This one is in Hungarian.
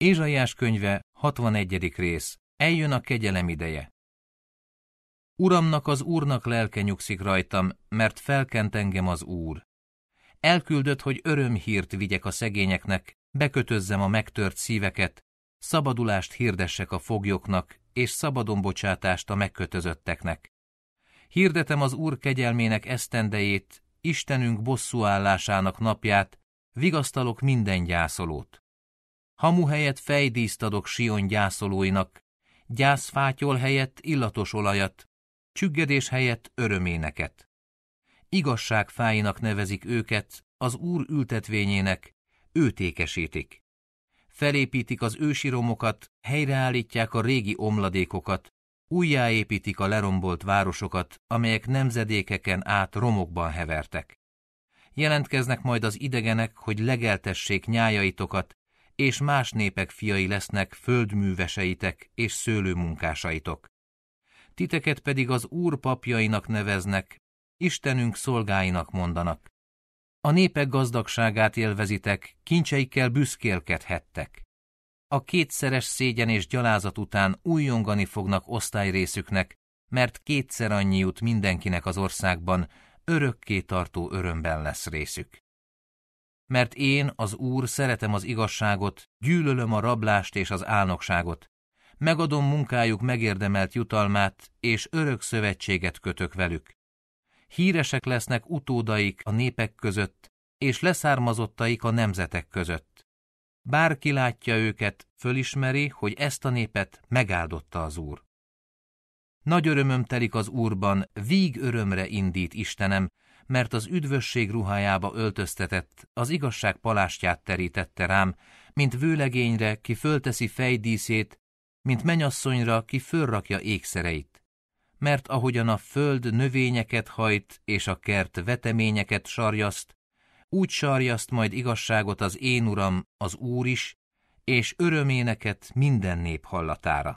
Ézsaiás könyve, 61. rész. Eljön a kegyelem ideje. Uramnak az Úrnak lelke nyugszik rajtam, mert felkent engem az Úr. Elküldött, hogy örömhírt vigyek a szegényeknek, bekötözzem a megtört szíveket, szabadulást hirdessek a foglyoknak, és szabadonbocsátást a megkötözötteknek. Hirdetem az Úr kegyelmének esztendejét, Istenünk bosszúállásának napját, vigasztalok minden gyászolót. Hamu helyett fejdíszt adok Sion gyászolóinak, gyászfátyol helyett illatos olajat, csüggedés helyett öröméneket. Igazság fáinak nevezik őket, az Úr ültetvényének, őtékesítik. Felépítik az ősi romokat, helyreállítják a régi omladékokat, újjáépítik a lerombolt városokat, amelyek nemzedékeken át romokban hevertek. Jelentkeznek majd az idegenek, hogy legeltessék nyájaitokat, és más népek fiai lesznek földműveseitek és szőlőmunkásaitok. Titeket pedig az Úr papjainak neveznek, Istenünk szolgáinak mondanak. A népek gazdagságát élvezitek, kincseikkel büszkélkedhettek. A kétszeres szégyen és gyalázat után újongani fognak osztályrészüknek, mert kétszer annyi jut mindenkinek az országban, örökké tartó örömben lesz részük mert én, az Úr, szeretem az igazságot, gyűlölöm a rablást és az álnokságot. Megadom munkájuk megérdemelt jutalmát, és örök szövetséget kötök velük. Híresek lesznek utódaik a népek között, és leszármazottaik a nemzetek között. Bárki látja őket, fölismeri, hogy ezt a népet megáldotta az Úr. Nagy örömöm telik az Úrban, víg örömre indít Istenem, mert az üdvösség ruhájába öltöztetett, az igazság palástját terítette rám, mint vőlegényre, ki fölteszi fejdíszét, mint menyasszonyra, ki fölrakja ékszereit. Mert ahogyan a föld növényeket hajt, és a kert veteményeket sarjaszt, úgy sarjaszt majd igazságot az én uram, az Úr is, és öröméneket minden nép hallatára.